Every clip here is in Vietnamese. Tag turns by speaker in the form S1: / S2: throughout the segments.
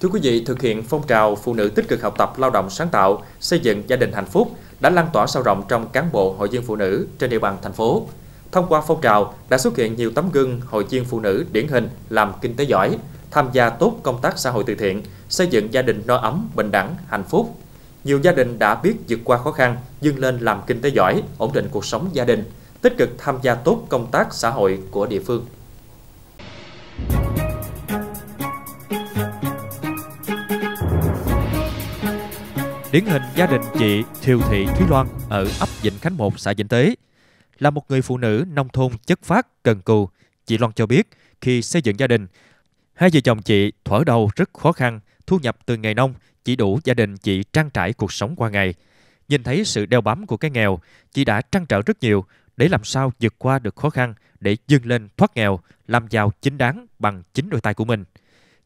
S1: Thưa quý vị, thực hiện phong trào phụ nữ tích cực học tập, lao động, sáng tạo, xây dựng gia đình hạnh phúc đã lan tỏa sâu rộng trong cán bộ hội viên phụ nữ trên địa bàn thành phố. Thông qua phong trào đã xuất hiện nhiều tấm gương hội viên phụ nữ điển hình làm kinh tế giỏi, tham gia tốt công tác xã hội từ thiện, xây dựng gia đình no ấm, bình đẳng, hạnh phúc. Nhiều gia đình đã biết vượt qua khó khăn, dâng lên làm kinh tế giỏi, ổn định cuộc sống gia đình, tích cực tham gia tốt công tác xã hội của địa phương. Điển hình gia đình chị Thiều Thị Thúy Loan ở ấp Vịnh Khánh 1, xã Vĩnh Tế. Là một người phụ nữ nông thôn chất phát, cần cù, chị Loan cho biết khi xây dựng gia đình, hai vợ chồng chị thở đầu rất khó khăn, thu nhập từ ngày nông chỉ đủ gia đình chị trang trải cuộc sống qua ngày. Nhìn thấy sự đeo bám của cái nghèo, chị đã trăn trở rất nhiều để làm sao vượt qua được khó khăn để dâng lên thoát nghèo, làm giàu chính đáng bằng chính đôi tay của mình.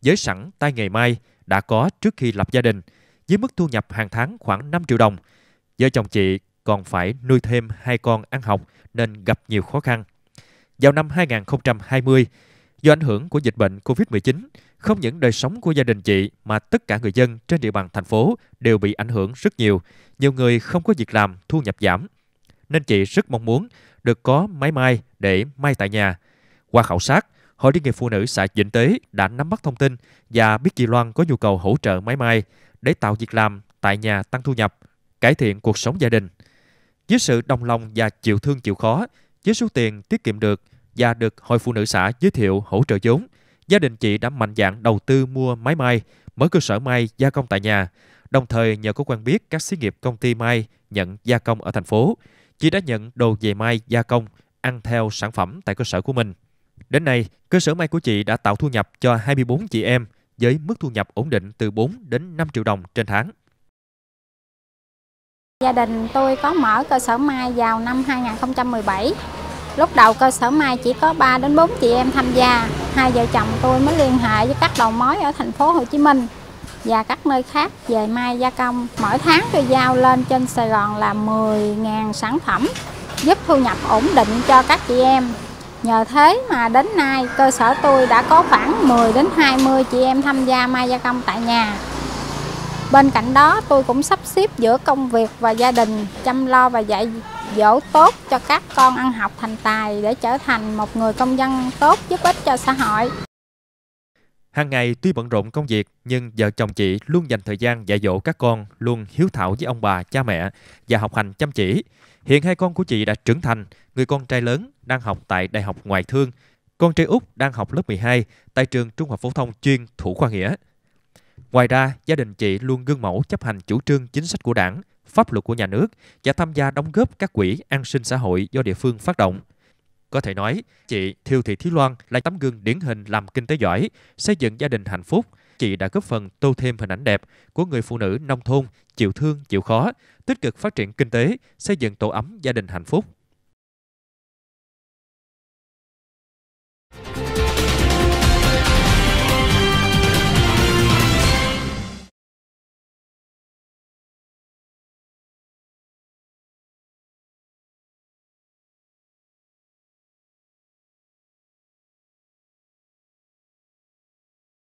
S1: Giới sẵn tay nghề may đã có trước khi lập gia đình – với mức thu nhập hàng tháng khoảng 5 triệu đồng. Vợ chồng chị còn phải nuôi thêm hai con ăn học nên gặp nhiều khó khăn. Vào năm 2020, do ảnh hưởng của dịch bệnh COVID-19, không những đời sống của gia đình chị mà tất cả người dân trên địa bàn thành phố đều bị ảnh hưởng rất nhiều. Nhiều người không có việc làm, thu nhập giảm. Nên chị rất mong muốn được có máy may để may tại nhà. Qua khảo sát, Hội Liên hiệp Phụ nữ xã Vĩnh Tế đã nắm bắt thông tin và biết chị Loan có nhu cầu hỗ trợ máy may để tạo việc làm tại nhà tăng thu nhập, cải thiện cuộc sống gia đình. Với sự đồng lòng và chịu thương chịu khó, với số tiền tiết kiệm được và được Hội Phụ nữ xã giới thiệu hỗ trợ vốn, gia đình chị đã mạnh dạn đầu tư mua máy may, mở cơ sở may gia công tại nhà, đồng thời nhờ có quen biết các xí nghiệp công ty may nhận gia công ở thành phố. Chị đã nhận đồ về may gia công, ăn theo sản phẩm tại cơ sở của mình. Đến nay, cơ sở may của chị đã tạo thu nhập cho 24 chị em với mức thu nhập ổn định từ 4 đến 5 triệu đồng trên tháng.
S2: Gia đình tôi có mở cơ sở may vào năm 2017. Lúc đầu cơ sở may chỉ có 3 đến 4 chị em tham gia. Hai vợ chồng tôi mới liên hệ với các đầu mối ở thành phố Hồ Chí Minh và các nơi khác về mai gia công. Mỗi tháng tôi giao lên trên Sài Gòn là 10.000 sản phẩm giúp thu nhập ổn định cho các chị em Nhờ thế mà đến nay cơ sở tôi đã có khoảng 10 đến 20 chị em tham gia mai gia công tại nhà. Bên cạnh đó tôi cũng sắp xếp giữa công việc và gia đình, chăm lo và dạy dỗ tốt cho các con ăn học thành tài để trở thành một người công dân tốt giúp ích cho xã hội.
S1: Hàng ngày tuy bận rộn công việc, nhưng vợ chồng chị luôn dành thời gian dạy dỗ các con, luôn hiếu thảo với ông bà, cha mẹ và học hành chăm chỉ. Hiện hai con của chị đã trưởng thành, người con trai lớn đang học tại Đại học Ngoại thương, con trai Úc đang học lớp 12 tại trường Trung học phổ thông chuyên Thủ Khoa Nghĩa. Ngoài ra, gia đình chị luôn gương mẫu chấp hành chủ trương chính sách của đảng, pháp luật của nhà nước và tham gia đóng góp các quỹ an sinh xã hội do địa phương phát động – có thể nói, chị Thiêu Thị Thí Loan là tấm gương điển hình làm kinh tế giỏi, xây dựng gia đình hạnh phúc. Chị đã góp phần tô thêm hình ảnh đẹp của người phụ nữ nông thôn, chịu thương, chịu khó, tích cực phát triển kinh tế, xây dựng tổ ấm gia đình hạnh phúc.